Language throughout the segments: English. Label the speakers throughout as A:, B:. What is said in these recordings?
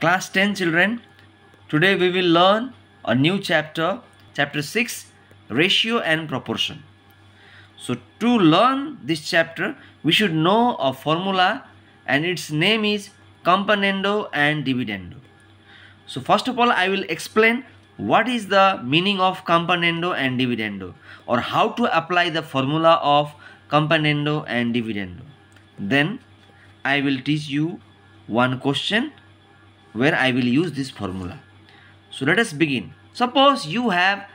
A: Class 10 children, today we will learn a new chapter, chapter 6, ratio and proportion. So to learn this chapter, we should know a formula and its name is componendo and dividendo. So first of all, I will explain what is the meaning of componendo and dividendo or how to apply the formula of componendo and dividendo. Then I will teach you one question where I will use this formula. So let us begin. Suppose you have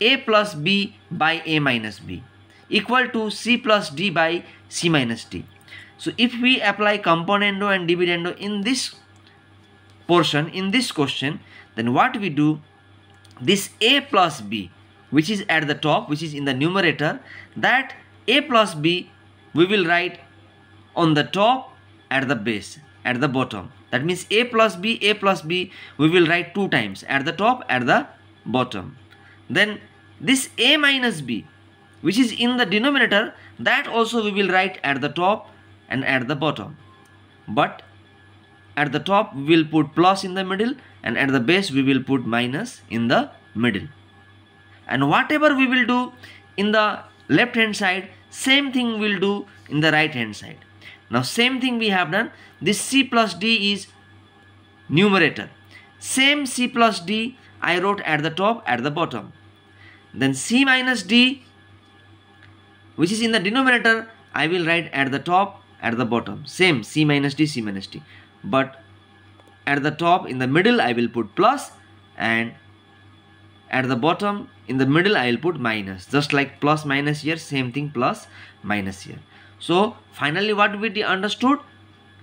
A: a plus b by a minus b equal to c plus d by c minus d. So if we apply componendo and dividendo in this portion, in this question, then what we do, this a plus b which is at the top, which is in the numerator, that a plus b we will write on the top at the base at the bottom that means a plus b a plus b we will write two times at the top at the bottom then this a minus b which is in the denominator that also we will write at the top and at the bottom but at the top we will put plus in the middle and at the base we will put minus in the middle and whatever we will do in the left hand side same thing we will do in the right hand side now same thing we have done. This c plus d is numerator. Same c plus d I wrote at the top, at the bottom. Then c minus d which is in the denominator I will write at the top, at the bottom. Same c minus d, c minus d. But at the top in the middle I will put plus and at the bottom in the middle I will put minus. Just like plus minus here same thing plus minus here. So finally what we understood?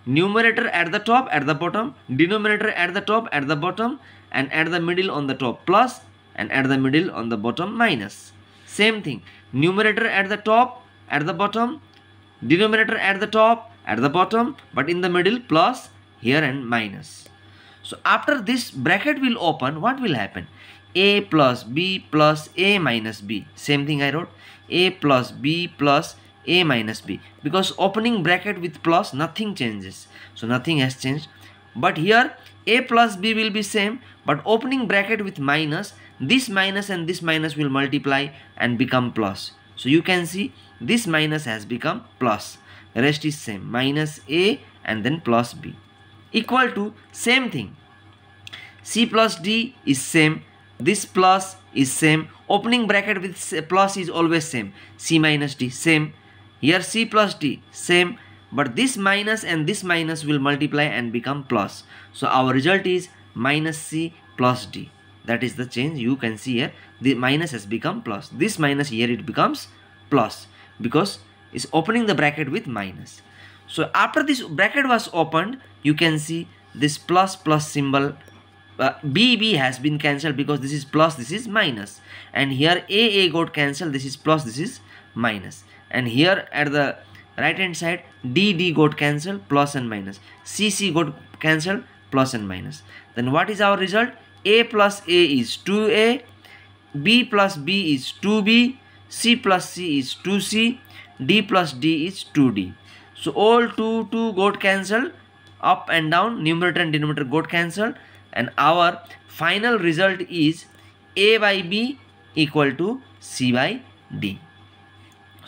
A: Numerator at the top, at the bottom, denominator at the top, at the bottom and at the middle on the top plus and at the middle on the bottom minus. Same thing, numerator at the top, at the bottom, denominator at the top, at the bottom but in the middle plus here and minus. So after this bracket will open, what will happen? a plus b plus a minus b. Same thing I wrote. a plus b plus a minus b because opening bracket with plus nothing changes so nothing has changed but here a plus b will be same but opening bracket with minus this minus and this minus will multiply and become plus so you can see this minus has become plus rest is same minus a and then plus b equal to same thing c plus d is same this plus is same opening bracket with plus is always same c minus d same here c plus d, same. But this minus and this minus will multiply and become plus. So our result is minus c plus d. That is the change you can see here. The minus has become plus. This minus here it becomes plus because it's opening the bracket with minus. So after this bracket was opened, you can see this plus plus symbol uh, BB has been cancelled because this is plus, this is And here AA got cancelled, this is plus, this is minus and here at the right hand side dd got cancelled plus and minus cc got cancelled plus and minus then what is our result a plus a is 2a b plus b is 2b c plus c is 2c d plus d is 2d so all 2 2 got cancelled up and down numerator and denominator got cancelled and our final result is a by b equal to c by d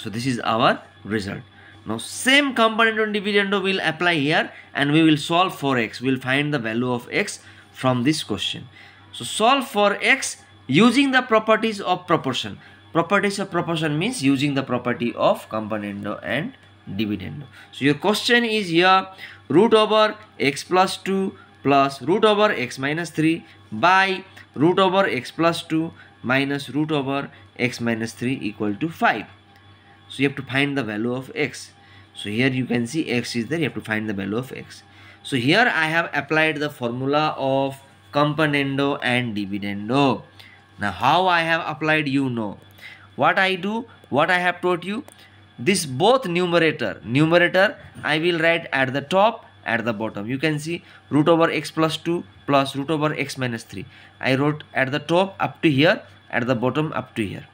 A: so this is our result now same component on dividendo will apply here and we will solve for x we'll find the value of x from this question so solve for x using the properties of proportion properties of proportion means using the property of component and dividendo so your question is here root over x plus 2 plus root over x minus 3 by root over x plus 2 minus root over x minus 3 equal to 5 so you have to find the value of x so here you can see x is there you have to find the value of x so here i have applied the formula of componendo and dividendo now how i have applied you know what i do what i have taught you this both numerator numerator i will write at the top at the bottom you can see root over x plus 2 plus root over x minus 3 i wrote at the top up to here at the bottom up to here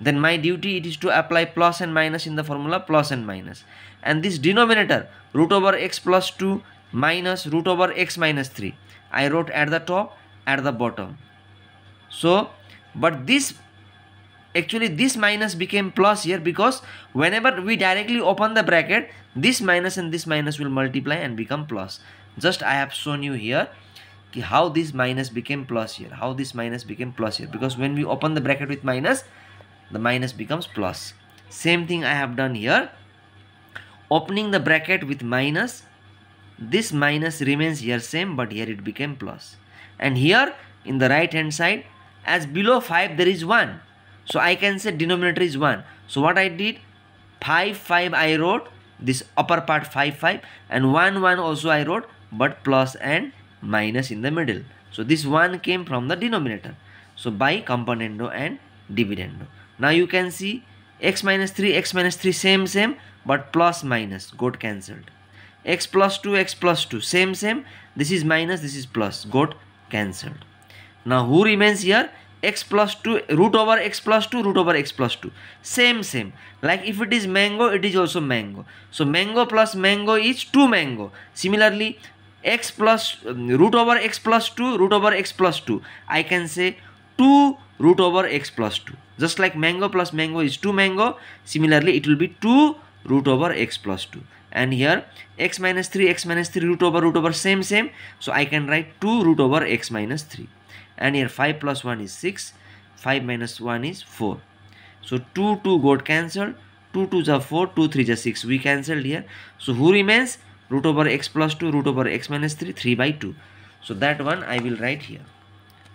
A: then my duty it is to apply plus and minus in the formula plus and minus and this denominator root over x plus 2 minus root over x minus 3 I wrote at the top at the bottom so but this actually this minus became plus here because whenever we directly open the bracket this minus and this minus will multiply and become plus just I have shown you here how this minus became plus here how this minus became plus here because when we open the bracket with minus the minus becomes plus same thing I have done here opening the bracket with minus this minus remains here same but here it became plus and here in the right hand side as below 5 there is 1 so I can say denominator is 1 so what I did 5 5 I wrote this upper part 5 5 and 1 1 also I wrote but plus and minus in the middle so this 1 came from the denominator so by componendo and dividendo now you can see x minus 3 x minus 3 same same but plus minus got cancelled x plus 2 x plus 2 same same this is minus this is plus got cancelled now who remains here x plus 2 root over x plus 2 root over x plus 2 same same like if it is mango it is also mango so mango plus mango is 2 mango similarly x plus um, root over x plus 2 root over x plus 2 i can say 2 root over x plus 2. Just like mango plus mango is 2 mango, similarly it will be 2 root over x plus 2. And here x minus 3, x minus 3 root over root over same same. So I can write 2 root over x minus 3. And here 5 plus 1 is 6, 5 minus 1 is 4. So 2, 2 got cancelled, 2, 2 is 4, 2, 3 is 6. We cancelled here. So who remains? Root over x plus 2, root over x minus 3, 3 by 2. So that one I will write here.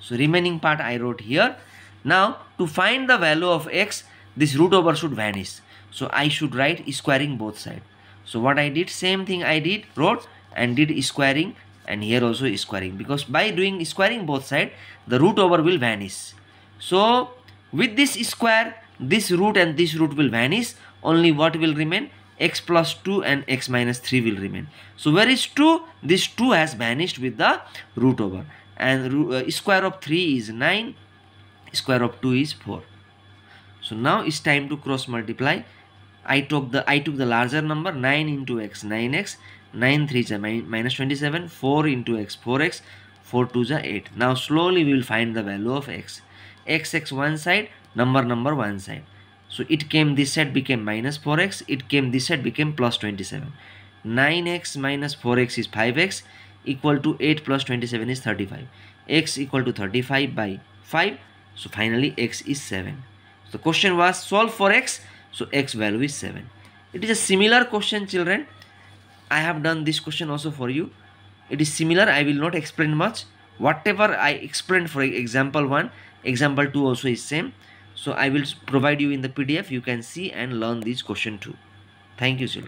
A: So remaining part I wrote here now, to find the value of x, this root over should vanish. So, I should write squaring both sides. So, what I did, same thing I did, wrote and did squaring and here also squaring. Because by doing squaring both sides, the root over will vanish. So, with this square, this root and this root will vanish. Only what will remain? x plus 2 and x minus 3 will remain. So, where is 2? This 2 has vanished with the root over. And uh, square of 3 is 9 square of 2 is 4 so now it's time to cross multiply I took the I took the larger number 9 into x 9x 9 3 is minus 27 4 into x 4x 4 2 is 8 now slowly we will find the value of x x x one side number number one side so it came this side became minus 4x it came this side became plus 27 9x minus 4x is 5x equal to 8 plus 27 is 35 x equal to 35 by 5 so finally x is 7 so the question was solve for x so x value is 7 it is a similar question children i have done this question also for you it is similar i will not explain much whatever i explained for example 1 example 2 also is same so i will provide you in the pdf you can see and learn this question too thank you children